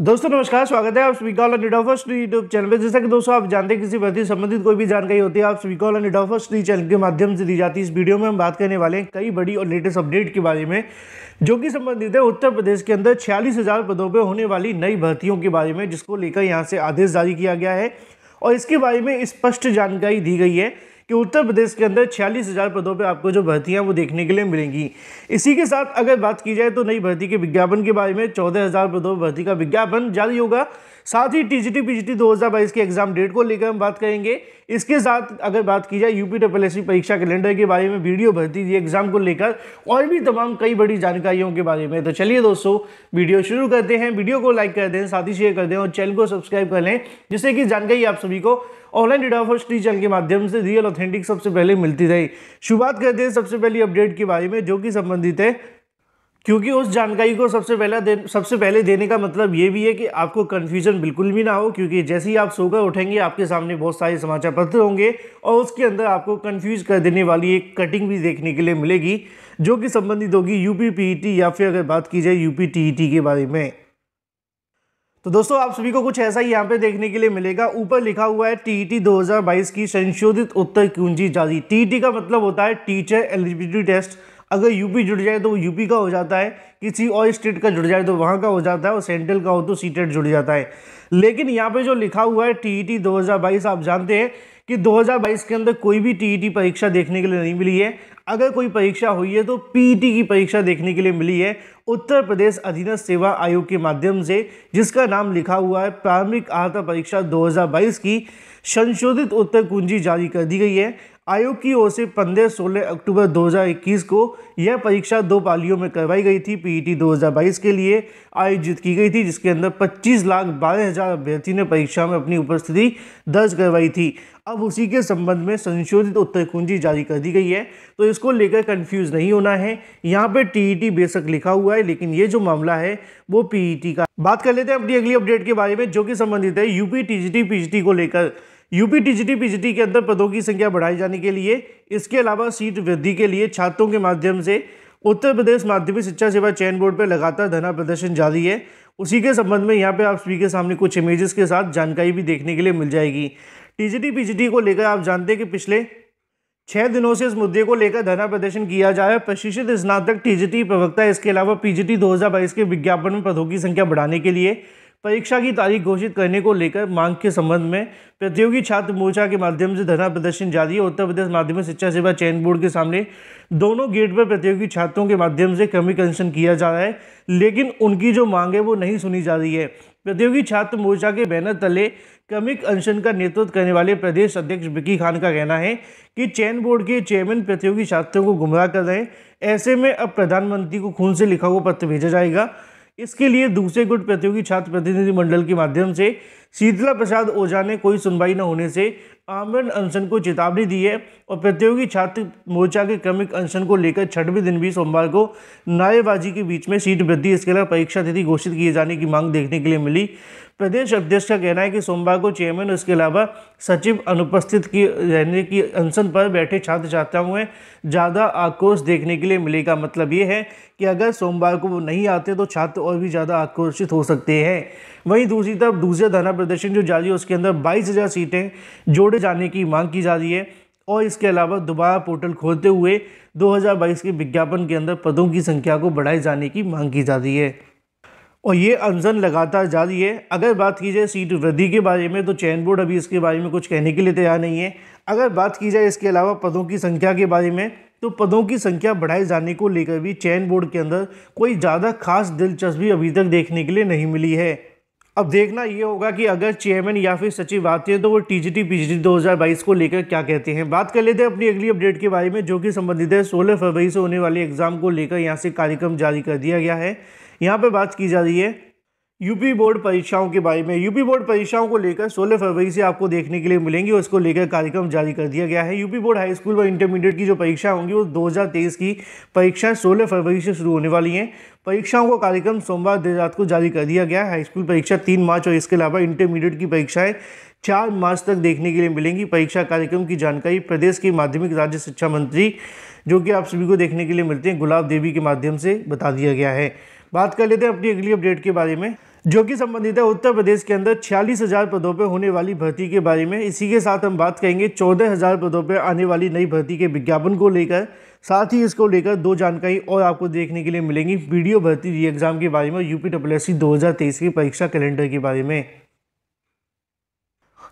दोस्तों नमस्कार स्वागत है आप स्वीकॉल का निडोफर्स्ट यूट्यूब चैनल पर जैसा कि दोस्तों आप जानते हैं किसी भर्ती संबंधित कोई भी जानकारी होती है आप स्वीकॉल का निडोफर्स्ट चैनल के माध्यम से दी जाती है इस वीडियो में हम बात करने वाले हैं कई बड़ी और लेटेस्ट अपडेट के बारे में जो कि संबंधित है उत्तर प्रदेश के अंदर छियालीस पदों पर होने वाली नई भर्तियों के बारे में जिसको लेकर यहाँ से आदेश जारी किया गया है और इसके बारे में स्पष्ट जानकारी दी गई है कि उत्तर प्रदेश के अंदर छियालीस हज़ार पदों पर आपको जो भर्तियाँ वो देखने के लिए मिलेंगी इसी के साथ अगर बात की जाए तो नई भर्ती के विज्ञापन के बारे में चौदह हज़ार पदों पर भर्ती का विज्ञापन जारी होगा साथ ही टीजीटी पीजीटी 2022 की एग्जाम डेट को लेकर हम बात करेंगे इसके साथ अगर बात की जाए यूपी डब्ल्यू परीक्षा कैलेंडर के बारे में वीडियो भरती थी एग्जाम को लेकर और भी तमाम कई बड़ी जानकारियों के बारे में तो चलिए दोस्तों वीडियो शुरू करते हैं वीडियो को लाइक कर दें साथ ही शेयर कर दें और चैनल को सब्सक्राइब कर लें जिससे कि जानकारी आप सभी को ऑनलाइन डेटा फॉर स्टी चैनल के माध्यम से रियल ऑथेंटिक सबसे पहले मिलती रही शुरुआत करते हैं सबसे पहली अपडेट के बारे में जो कि संबंधित है क्योंकि उस जानकारी को सबसे पहला दे सबसे पहले देने का मतलब ये भी है कि आपको कन्फ्यूजन बिल्कुल भी ना हो क्योंकि जैसे ही आप सोकर उठेंगे आपके सामने बहुत सारे समाचार पत्र होंगे और उसके अंदर आपको कन्फ्यूज कर देने वाली एक कटिंग भी देखने के लिए मिलेगी जो कि संबंधित होगी यूपी पी या फिर अगर बात की जाए यूपी टीईटी के बारे में तो दोस्तों आप सभी को कुछ ऐसा ही यहाँ पे देखने के लिए मिलेगा ऊपर लिखा हुआ है टीईटी 2022 की संशोधित उत्तर कुंजी जारी टीईटी का मतलब होता है टीचर एलिजिबिलिटी टेस्ट अगर यूपी जुड़ जाए तो वो यूपी का हो जाता है किसी और स्टेट का जुड़ जाए तो वहाँ का हो जाता है और सेंट्रल का हो तो सी जुड़ जाता है लेकिन यहाँ पे जो लिखा हुआ है टीईटी 2022 आप जानते हैं कि 2022 के अंदर कोई भी टीईटी परीक्षा देखने के लिए नहीं मिली है अगर कोई परीक्षा हुई है तो पीईटी की परीक्षा देखने के लिए मिली है उत्तर प्रदेश अधीनस्थ सेवा आयोग के माध्यम से जिसका नाम लिखा हुआ है प्रारंभिक आहता परीक्षा 2022 की संशोधित उत्तर कुंजी जारी कर दी गई है आयोग की ओर से 15 सोलह अक्टूबर 2021 को यह परीक्षा दो पालियों में करवाई गई थी पीईटी e 2022 के लिए आयोजित की गई थी जिसके अंदर 25 लाख बारह हज़ार अभ्यर्थी ने परीक्षा में अपनी उपस्थिति दर्ज करवाई थी अब उसी के संबंध में संशोधित उत्तर कुंजी जारी कर दी गई है तो इसको लेकर कंफ्यूज नहीं होना है यहाँ पर टी e बेशक लिखा हुआ है लेकिन ये जो मामला है वो पी e का बात कर लेते हैं अपनी अगली अपडेट के बारे में जो कि संबंधित है यूपी टी जी को लेकर यूपी टीजीटी पीजीटी के अंदर पदों की संख्या बढ़ाए जाने के लिए इसके अलावा सीट वृद्धि के लिए छात्रों के माध्यम से उत्तर प्रदेश माध्यमिक शिक्षा सेवा चयन बोर्ड पर लगातार धरना प्रदर्शन जारी है उसी के संबंध में यहाँ पे आप सभी के सामने कुछ इमेजेस के साथ जानकारी भी देखने के लिए मिल जाएगी टीजीटी पीजीटी को लेकर आप जानते हैं कि पिछले छः दिनों से इस मुद्दे को लेकर धरना प्रदर्शन किया जा रहा है प्रशिक्षित स्नातक टीजीटी प्रवक्ता इसके अलावा पीजीटी 2022 के विज्ञापन में पदों की संख्या बढ़ाने के लिए परीक्षा की तारीख घोषित करने को लेकर मांग के संबंध में प्रतियोगी छात्र मोर्चा के माध्यम से धरना प्रदर्शन जारी है उत्तर प्रदेश माध्यमिक शिक्षा सेवा चयन बोर्ड के सामने दोनों गेट पर प्रतियोगी छात्रों के माध्यम से क्रमिकंशन किया जा रहा है लेकिन उनकी जो मांग है वो नहीं सुनी जा रही है प्रतियोगी छात्र मोर्चा के बैनर तले क्रमिक अनशन का नेतृत्व करने वाले प्रदेश अध्यक्ष बिकी खान का कहना है कि चयन बोर्ड के चेयरमैन प्रतियोगी छात्रों को गुमराह कर रहे हैं ऐसे में अब प्रधानमंत्री को खून से लिखा हुआ पत्र भेजा जाएगा इसके लिए दूसरे गुट प्रतियोगी छात्र प्रतिनिधि मंडल के माध्यम से शीतला प्रसाद ओझा ने कोई सुनवाई न होने से आमरण अनशन को चेतावनी दी है और प्रतियोगी छात्र मोर्चा के क्रमिक अनशन को लेकर छठवें दिन भी सोमवार को नारेबाजी के बीच में सीट वृद्धि इसके अलावा परीक्षा तिथि घोषित किए जाने की मांग देखने के लिए मिली प्रदेश अध्यक्ष का कहना है कि सोमवार को चेयरमैन उसके इसके अलावा सचिव अनुपस्थित की रहने की अनशन पर बैठे छात्र छात्राओं में ज़्यादा आक्रोश देखने के लिए मिलेगा मतलब ये है कि अगर सोमवार को वो नहीं आते तो छात्र और भी ज़्यादा आक्रोशित हो सकते हैं वहीं दूसरी तरफ दूसरे धरना प्रदर्शन जो जारी है उसके अंदर बाईस हज़ार सीटें जोड़े जाने की मांग की जा रही है और इसके अलावा दोबारा पोर्टल खोलते हुए 2022 के विज्ञापन के अंदर पदों की संख्या को बढ़ाए जाने की मांग की जा रही है और ये अनजन लगातार जारी है अगर बात की जाए सीट वृद्धि के बारे में तो चयन बोर्ड अभी इसके बारे में कुछ कहने के लिए तैयार नहीं है अगर बात की जाए इसके अलावा पदों की संख्या के बारे में तो पदों की संख्या बढ़ाए जाने को लेकर भी चयन बोर्ड के अंदर कोई ज़्यादा खास दिलचस्पी अभी तक देखने के लिए नहीं मिली है अब देखना ये होगा कि अगर चेयरमैन या फिर सचिव आते हैं तो वो T G T P G बाईस को लेकर क्या कहते हैं बात कर लेते हैं अपनी अगली अपडेट के बारे में जो कि संबंधित है सोलह फरवरी से होने वाले एग्जाम को लेकर यहाँ से कार्यक्रम जारी कर दिया गया है यहाँ पर बात की जा रही है यूपी बोर्ड परीक्षाओं के बारे में यूपी बोर्ड परीक्षाओं को लेकर 16 फरवरी से आपको देखने के लिए मिलेंगी और इसको लेकर कार्यक्रम जारी कर दिया गया है यूपी बोर्ड हाई स्कूल व इंटरमीडिएट की जो परीक्षा होंगी वो 2023 की परीक्षाएं 16 फरवरी से शुरू होने वाली हैं परीक्षाओं का कार्यक्रम सोमवार देर रात को जारी कर दिया गया है हाई स्कूल परीक्षा तीन मार्च और इसके अलावा इंटरमीडिएट की परीक्षाएँ चार मार्च तक देखने के लिए मिलेंगी परीक्षा कार्यक्रम की जानकारी प्रदेश के माध्यमिक राज्य शिक्षा मंत्री जो कि आप सभी को देखने के लिए मिलते हैं गुलाब देवी के माध्यम से बता दिया गया है बात कर लेते हैं अपनी अगली अपडेट के बारे में जो कि संबंधित है उत्तर प्रदेश के अंदर छियालीस हज़ार पदों पर होने वाली भर्ती के बारे में इसी के साथ हम बात करेंगे चौदह हज़ार पदों पर आने वाली नई भर्ती के विज्ञापन को लेकर साथ ही इसको लेकर दो जानकारी और आपको देखने के लिए मिलेंगी वीडियो भर्ती री एग्ज़ाम के बारे में यूपी डब्ल्यू एस की परीक्षा कैलेंडर के बारे में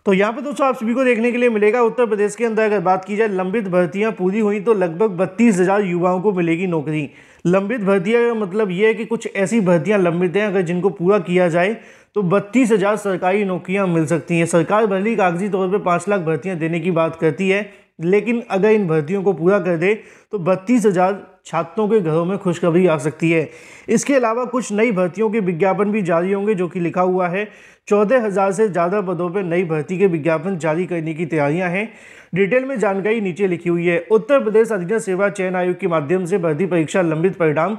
तो यहाँ पर दोस्तों आप सभी को देखने के लिए मिलेगा उत्तर प्रदेश के अंदर अगर बात की जाए लंबित भर्तियाँ पूरी हुई तो लगभग बत्तीस हज़ार युवाओं को मिलेगी नौकरी लंबित भर्तियाँ का मतलब ये है कि कुछ ऐसी भर्तियाँ लंबित हैं अगर जिनको पूरा किया जाए तो बत्तीस हज़ार सरकारी नौकरियाँ मिल सकती हैं सरकार भले कागजी तौर पर पाँच लाख भर्तियाँ देने की बात करती है लेकिन अगर इन भर्तियों को पूरा कर दे तो बत्तीस हज़ार छात्रों के घरों में खुशखबरी आ सकती है इसके अलावा कुछ नई भर्तियों के विज्ञापन भी जारी होंगे जो कि लिखा हुआ है चौदह हज़ार से ज़्यादा पदों पर नई भर्ती के विज्ञापन जारी करने की तैयारियां हैं डिटेल में जानकारी नीचे लिखी हुई है उत्तर प्रदेश अधिनियम सेवा चयन आयोग के माध्यम से भर्ती परीक्षा लंबित परिणाम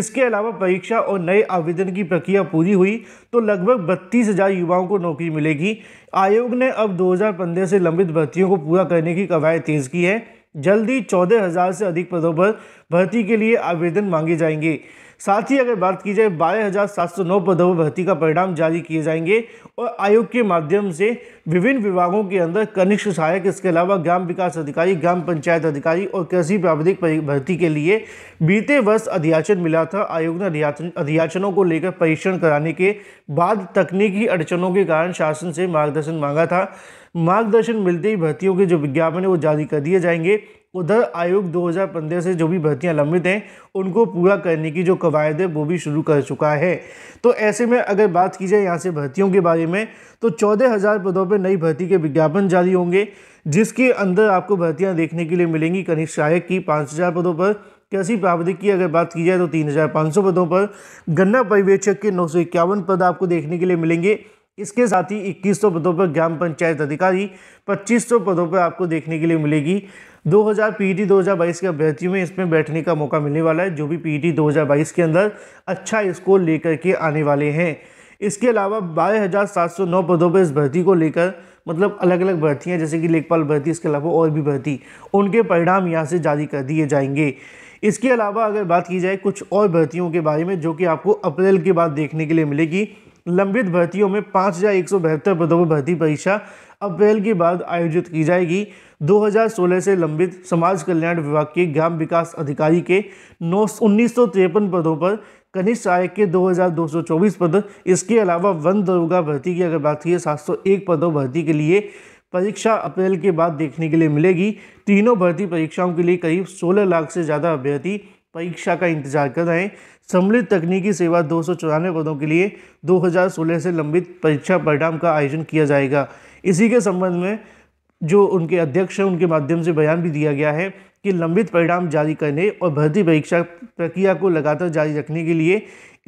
इसके अलावा परीक्षा और नए आवेदन की प्रक्रिया पूरी हुई तो लगभग बत्तीस हज़ार युवाओं को नौकरी मिलेगी आयोग ने अब 2015 से लंबित भर्तियों को पूरा करने की कवायद तेज़ की है जल्दी चौदह हज़ार से अधिक पदों पर भर्ती के लिए आवेदन मांगे जाएंगे साथ ही अगर बात की जाए बारह हज़ार सात सौ नौ पदों पर भर्ती का परिणाम जारी किए जाएंगे और आयोग के माध्यम से विभिन्न विभागों के अंदर कनिष्ठ सहायक इसके अलावा ग्राम विकास अधिकारी ग्राम पंचायत अधिकारी और कृषि प्राविधिक भर्ती के लिए बीते वर्ष अधियाचन मिला था आयोग ने अधियाचनों को लेकर परीक्षण कराने के बाद तकनीकी अड़चनों के कारण शासन से मार्गदर्शन मांगा था मार्गदर्शन मिलते ही भर्तियों के जो विज्ञापन है वो जारी कर दिए जाएंगे उधर आयोग 2015 से जो भी भर्तियां लंबित हैं उनको पूरा करने की जो कवायद है वो भी शुरू कर चुका है तो ऐसे में अगर बात की जाए यहाँ से भर्तियों के बारे में तो चौदह हज़ार पदों पर नई भर्ती के विज्ञापन जारी होंगे जिसके अंदर आपको भर्तियाँ देखने के लिए मिलेंगी कनिष्ठ सहायक की पाँच हज़ार पदों पर कैसी प्रावधिक की अगर बात की जाए तो तीन हज़ार पाँच सौ पदों पर गन्ना पर्यवेक्षक के नौ सौ इक्यावन पद आपको देखने के लिए मिलेंगे इसके साथ ही 2100 पदों पर ग्राम पंचायत अधिकारी 2500 पदों पर आपको देखने के लिए मिलेगी 2000 पी टी के अभ्यर्थियों में इसमें बैठने का मौका मिलने वाला है जो भी पी टी के अंदर अच्छा स्कोर लेकर के आने वाले हैं इसके अलावा बारह पदों पर इस भर्ती को लेकर मतलब अलग अलग भर्तियाँ जैसे कि लेखपाल भर्ती इसके अलावा और भी भर्ती उनके परिणाम यहाँ से जारी कर दिए जाएंगे इसके अलावा अगर बात की जाए कुछ और भर्तियों के बारे में जो कि आपको अप्रैल के बाद देखने के लिए मिलेगी लंबित भर्तियों में पाँच हज़ार एक सौ बहत्तर पदों पर भर्ती परीक्षा अप्रैल के बाद आयोजित की जाएगी 2016 से लंबित समाज कल्याण विभाग के ग्राम विकास अधिकारी के नौ उन्नीस पदों पर कनिष्ठ सहायक के 2224 पद इसके अलावा वन दरोगा भर्ती की अगर बात की सात सौ एक पदों भर्ती के लिए परीक्षा अप्रैल के बाद देखने के लिए मिलेगी तीनों भर्ती परीक्षाओं के लिए करीब 16 लाख से ज़्यादा अभ्यर्थी परीक्षा का इंतजार कर रहे हैं सम्मिलित तकनीकी सेवा दो पदों के लिए 2016 से लंबित परीक्षा परिणाम का आयोजन किया जाएगा इसी के संबंध में जो उनके अध्यक्ष हैं उनके माध्यम से बयान भी दिया गया है कि लंबित परिणाम जारी करने और भर्ती परीक्षा प्रक्रिया को लगातार जारी रखने के लिए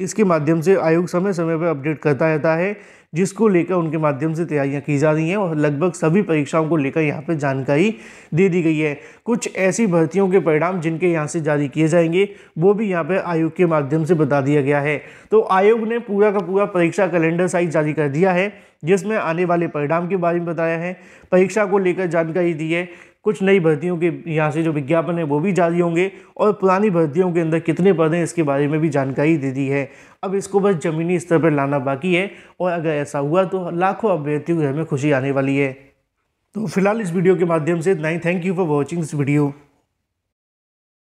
इसके माध्यम से आयोग समय समय पर अपडेट करता रहता है जिसको लेकर उनके माध्यम से तैयारियां की जा रही हैं और लगभग सभी परीक्षाओं को लेकर यहाँ पर जानकारी दे दी गई है कुछ ऐसी भर्तियों के परिणाम जिनके यहाँ से जारी किए जाएंगे वो भी यहाँ पर आयोग के माध्यम से बता दिया गया है तो आयोग ने पूरा का पूरा परीक्षा कैलेंडर साइज जारी कर दिया है जिसमें आने वाले परिणाम के बारे में बताया है परीक्षा को लेकर जानकारी दी है कुछ नई भर्तियों के यहाँ से जो विज्ञापन है वो भी जारी होंगे और पुरानी भर्तियों के अंदर कितने पद हैं इसके बारे में भी जानकारी दे दी है अब इसको बस ज़मीनी स्तर पर लाना बाकी है और अगर ऐसा हुआ तो लाखों अभ्यर्थियों के घर में खुशी आने वाली है तो फिलहाल इस वीडियो के माध्यम से इतना ही thank you for watching this video